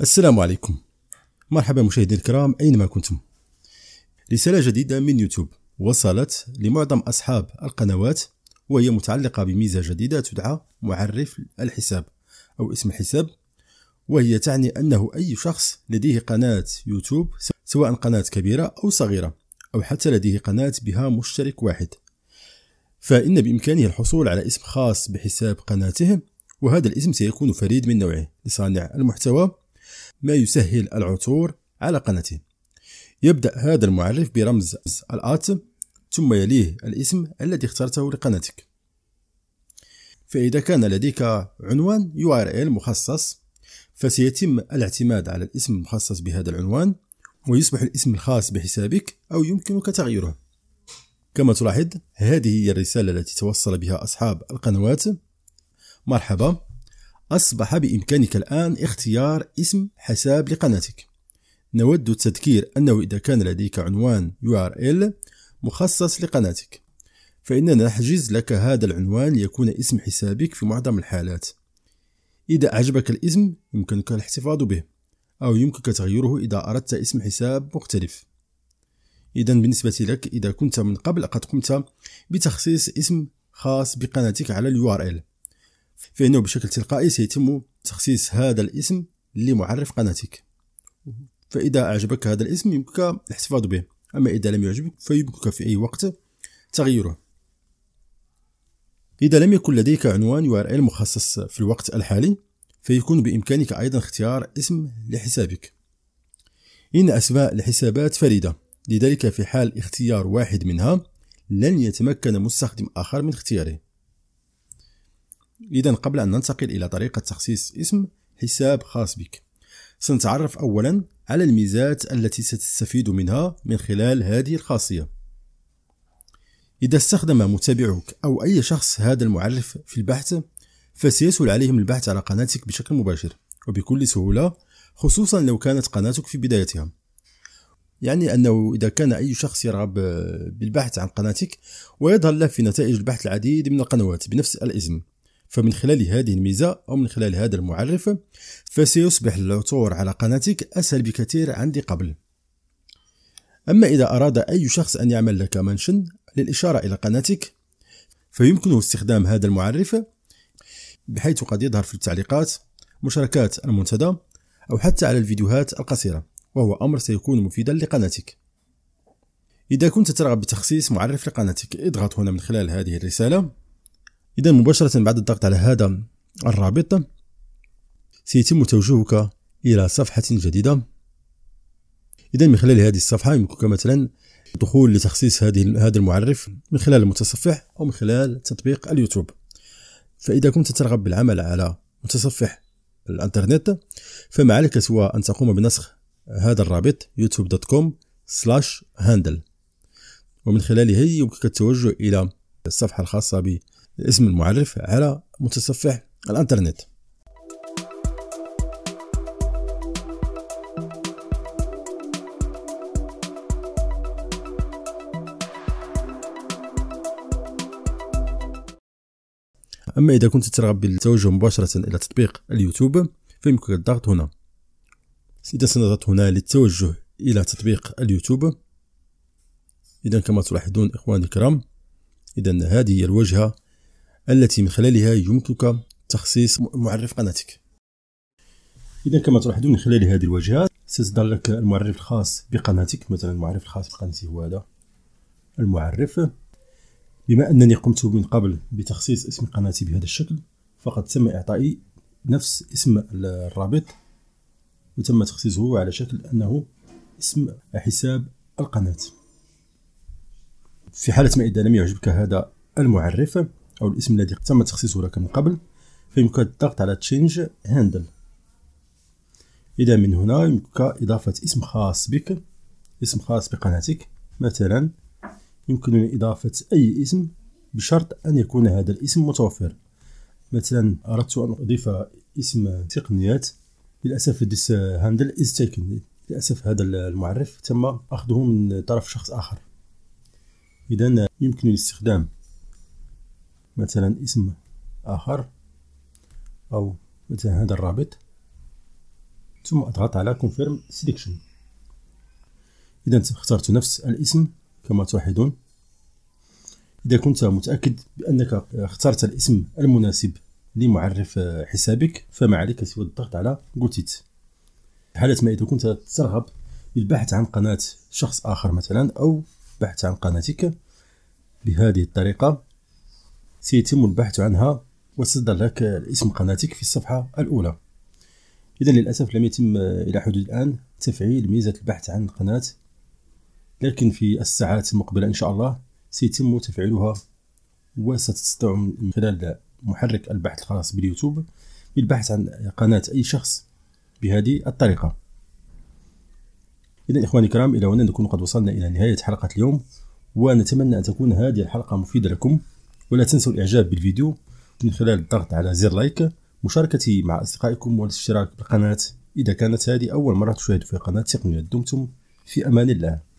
السلام عليكم مرحبا مشاهدينا الكرام اينما كنتم رسالة جديدة من يوتيوب وصلت لمعظم اصحاب القنوات وهي متعلقة بميزة جديدة تدعى معرف الحساب او اسم الحساب وهي تعني انه اي شخص لديه قناة يوتيوب سواء قناة كبيرة او صغيرة او حتى لديه قناة بها مشترك واحد فإن بإمكانه الحصول على اسم خاص بحساب قناته وهذا الاسم سيكون فريد من نوعه لصانع المحتوى ما يسهل العثور على قناته يبدأ هذا المعرف برمز الآتم ثم يليه الاسم الذي اخترته لقناتك فإذا كان لديك عنوان URL مخصص فسيتم الاعتماد على الاسم المخصص بهذا العنوان ويصبح الاسم الخاص بحسابك أو يمكنك تغييره كما تلاحظ هذه هي الرسالة التي توصل بها أصحاب القنوات مرحبا أصبح بإمكانك الآن اختيار اسم حساب لقناتك نود التذكير أنه إذا كان لديك عنوان URL مخصص لقناتك فإننا نحجز لك هذا العنوان ليكون اسم حسابك في معظم الحالات إذا أعجبك الاسم يمكنك الاحتفاظ به أو يمكنك تغييره إذا أردت اسم حساب مختلف إذا بالنسبة لك إذا كنت من قبل قد قمت بتخصيص اسم خاص بقناتك على اليو URL فإنه بشكل تلقائي سيتم تخصيص هذا الاسم لمعرف قناتك فإذا أعجبك هذا الاسم يمكنك الاحتفاظ به أما إذا لم يعجبك فيمكنك في أي وقت تغيره إذا لم يكن لديك عنوان URL مخصص في الوقت الحالي فيكون بإمكانك أيضا اختيار اسم لحسابك إن أسماء الحسابات فريدة لذلك في حال اختيار واحد منها لن يتمكن مستخدم آخر من اختياره إذا قبل أن ننتقل إلى طريقة تخصيص اسم حساب خاص بك سنتعرف أولا على الميزات التي ستستفيد منها من خلال هذه الخاصية إذا استخدم متابعك أو أي شخص هذا المعرف في البحث فسيسهل عليهم البحث على قناتك بشكل مباشر وبكل سهولة خصوصا لو كانت قناتك في بدايتها يعني أنه إذا كان أي شخص يرغب بالبحث عن قناتك ويظهر له في نتائج البحث العديد من القنوات بنفس الاسم فمن خلال هذه الميزة أو من خلال هذا المعرف فسيصبح العثور على قناتك أسهل بكثير عندي قبل أما إذا أراد أي شخص أن يعمل لك منشن للإشارة إلى قناتك فيمكنه استخدام هذا المعرف بحيث قد يظهر في التعليقات مشاركات المنتدى أو حتى على الفيديوهات القصيرة وهو أمر سيكون مفيدا لقناتك إذا كنت ترغب بتخصيص معرف لقناتك اضغط هنا من خلال هذه الرسالة إذا مباشرة بعد الضغط على هذا الرابط سيتم توجيهك إلى صفحة جديدة إذا من خلال هذه الصفحة يمكنك مثلا الدخول لتخصيص هذه هذا المعرف من خلال المتصفح أو من خلال تطبيق اليوتيوب فإذا كنت ترغب بالعمل على متصفح الانترنت فما عليك سوى أن تقوم بنسخ هذا الرابط youtube.com slash handle ومن خلاله يمكنك التوجه إلى الصفحة الخاصة الاسم المعرف على متصفح الانترنت أما إذا كنت ترغب بالتوجه مباشرة إلى تطبيق اليوتيوب فيمكنك الضغط هنا إذا سنضغط هنا للتوجه إلى تطبيق اليوتيوب إذا كما تلاحظون إخواني الكرام إذا هذه هي الواجهة التي من خلالها يمكنك تخصيص معرف قناتك اذا كما تلاحظون من خلال هذه الواجهات سيظهر لك المعرف الخاص بقناتك مثلا المعرف الخاص بقناتي هو هذا المعرف بما انني قمت من قبل بتخصيص اسم قناتي بهذا الشكل فقد تم اعطائي نفس اسم الرابط وتم تخصيصه على شكل انه اسم حساب القناه في حاله ما اذا لم يعجبك هذا المعرف او الاسم الذي تم تخصيصه لك من قبل فيمكنك الضغط على تشينج هاندل اذا من هنا يمكنك اضافه اسم خاص بك اسم خاص بقناتك مثلا يمكنني اضافه اي اسم بشرط ان يكون هذا الاسم متوفر مثلا اردت ان اضيف اسم تقنيات للاسف ديس هاندل از taken للاسف هذا المعرف تم اخذه من طرف شخص اخر اذا يمكنني استخدام مثلا اسم آخر أو مثلا هذا الرابط ثم أضغط على Confirm Selection إذا اخترت نفس الاسم كما تلاحظون إذا كنت متأكد بأنك اخترت الاسم المناسب لمعرف حسابك فما عليك سوى الضغط على جوتيت حالة ما إذا كنت ترغب بالبحث عن قناة شخص آخر مثلا أو بحث عن قناتك بهذه الطريقة سيتم البحث عنها وستظهر لك اسم قناتك في الصفحة الأولى إذا للأسف لم يتم إلى حدود الآن تفعيل ميزة البحث عن قناة لكن في الساعات المقبلة إن شاء الله سيتم تفعيلها وستستطيع من خلال محرك البحث الخاص باليوتيوب بالبحث عن قناة أي شخص بهذه الطريقة إذا إخواني الكرام إلى هنا نكون قد وصلنا إلى نهاية حلقة اليوم ونتمنى أن تكون هذه الحلقة مفيدة لكم ولا تنسوا الاعجاب بالفيديو من خلال الضغط على زر لايك مشاركتي مع اصدقائكم والاشتراك بالقناه اذا كانت هذه اول مره تشاهد في قناه تقنيه دمتم في امان الله